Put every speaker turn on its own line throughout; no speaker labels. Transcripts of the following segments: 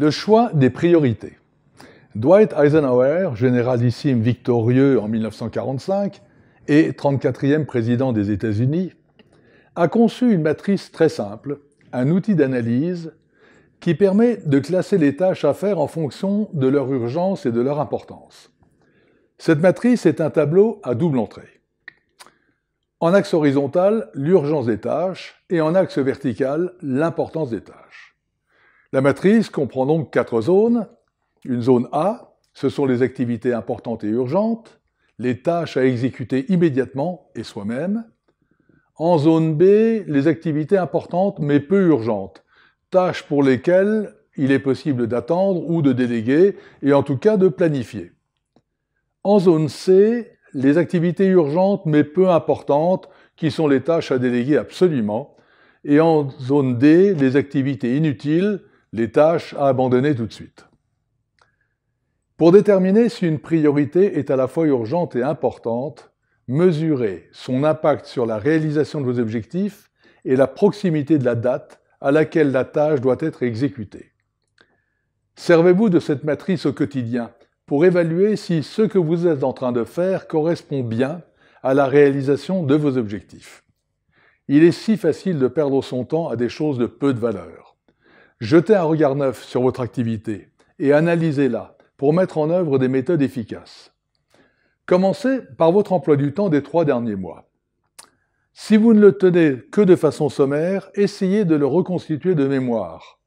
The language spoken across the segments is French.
Le choix des priorités. Dwight Eisenhower, généralissime victorieux en 1945 et 34e président des États-Unis, a conçu une matrice très simple, un outil d'analyse qui permet de classer les tâches à faire en fonction de leur urgence et de leur importance. Cette matrice est un tableau à double entrée. En axe horizontal, l'urgence des tâches et en axe vertical, l'importance des tâches. La matrice comprend donc quatre zones. Une zone A, ce sont les activités importantes et urgentes, les tâches à exécuter immédiatement et soi-même. En zone B, les activités importantes mais peu urgentes, tâches pour lesquelles il est possible d'attendre ou de déléguer, et en tout cas de planifier. En zone C, les activités urgentes mais peu importantes, qui sont les tâches à déléguer absolument, et en zone D, les activités inutiles, les tâches à abandonner tout de suite. Pour déterminer si une priorité est à la fois urgente et importante, mesurez son impact sur la réalisation de vos objectifs et la proximité de la date à laquelle la tâche doit être exécutée. Servez-vous de cette matrice au quotidien pour évaluer si ce que vous êtes en train de faire correspond bien à la réalisation de vos objectifs. Il est si facile de perdre son temps à des choses de peu de valeur. Jetez un regard neuf sur votre activité et analysez-la pour mettre en œuvre des méthodes efficaces. Commencez par votre emploi du temps des trois derniers mois. Si vous ne le tenez que de façon sommaire, essayez de le reconstituer de mémoire.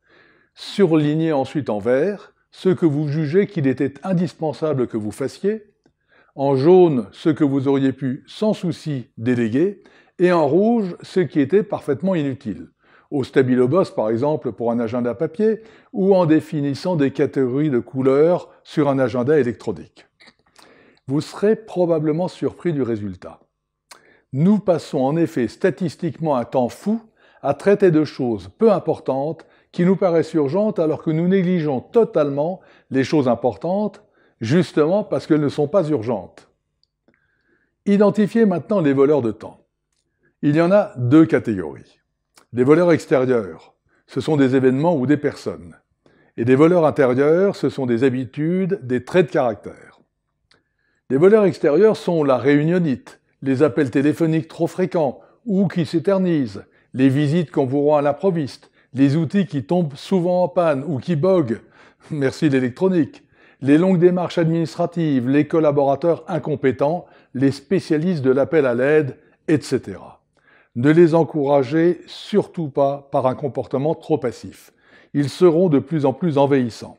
Surlignez ensuite en vert ce que vous jugez qu'il était indispensable que vous fassiez, en jaune ce que vous auriez pu sans souci déléguer, et en rouge ce qui était parfaitement inutile au stabilobos par exemple pour un agenda papier, ou en définissant des catégories de couleurs sur un agenda électronique. Vous serez probablement surpris du résultat. Nous passons en effet statistiquement un temps fou à traiter de choses peu importantes qui nous paraissent urgentes alors que nous négligeons totalement les choses importantes, justement parce qu'elles ne sont pas urgentes. Identifiez maintenant les voleurs de temps. Il y en a deux catégories. Des voleurs extérieurs, ce sont des événements ou des personnes. Et des voleurs intérieurs, ce sont des habitudes, des traits de caractère. Les voleurs extérieurs sont la réunionnite, les appels téléphoniques trop fréquents ou qui s'éternisent, les visites qu'on vous rend à l'improviste, les outils qui tombent souvent en panne ou qui boguent, merci l'électronique, les longues démarches administratives, les collaborateurs incompétents, les spécialistes de l'appel à l'aide, etc. Ne les encourager, surtout pas par un comportement trop passif. Ils seront de plus en plus envahissants.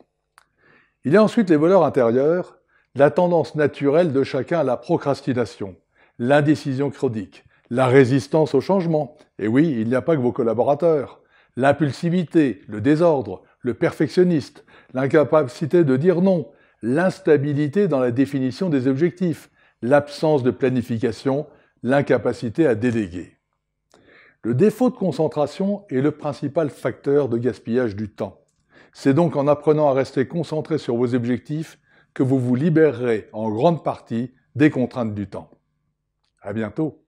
Il y a ensuite les voleurs intérieurs, la tendance naturelle de chacun à la procrastination, l'indécision chronique, la résistance au changement. Et oui, il n'y a pas que vos collaborateurs. L'impulsivité, le désordre, le perfectionniste, l'incapacité de dire non, l'instabilité dans la définition des objectifs, l'absence de planification, l'incapacité à déléguer. Le défaut de concentration est le principal facteur de gaspillage du temps. C'est donc en apprenant à rester concentré sur vos objectifs que vous vous libérerez en grande partie des contraintes du temps. À bientôt!